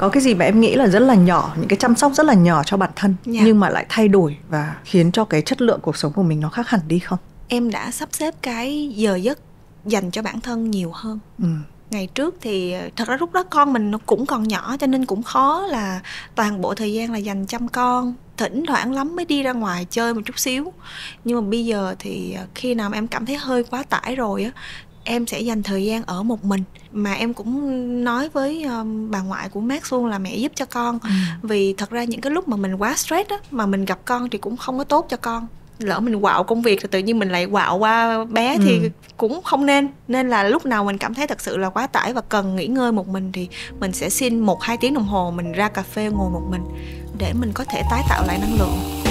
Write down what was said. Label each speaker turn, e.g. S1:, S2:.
S1: có cái gì mà em nghĩ là rất là nhỏ những cái chăm sóc rất là nhỏ cho bản thân yeah. Dạ. nhưng mà lại thay đổi và khiến cho cái chất lượng cuộc sống của mình nó khác hẳn đi không
S2: em đã sắp xếp cái giờ giấc dành cho bản thân nhiều hơn ừ ngày trước thì ờ, thật ra lúc đó con mình nó cũng còn nhỏ cho nên cũng khó là toàn bộ thời gian là dành chăm con thỉnh thoảng lắm mới đi ra ngoài chơi một chút xíu nhưng mà bây giờ thì ờ, khi nào em cảm thấy hơi quá tải rồi á em sẽ dành thời gian ở một mình mà em cũng nói với um, bà ngoại của Max luôn là mẹ giúp cho con ừ. vì thật ra những cái lúc mà mình quá stress á mà mình gặp con thì cũng không có tốt cho con lỡ mình quạo công việc thì tự nhiên mình lại quạo qua bé ừ. thì cũng không nên nên là lúc nào mình cảm thấy thật sự là quá tải và cần nghỉ ngơi một mình thì mình sẽ xin một hai tiếng đồng hồ mình ra cà phê ngồi một mình để mình có thể tái tạo lại năng lượng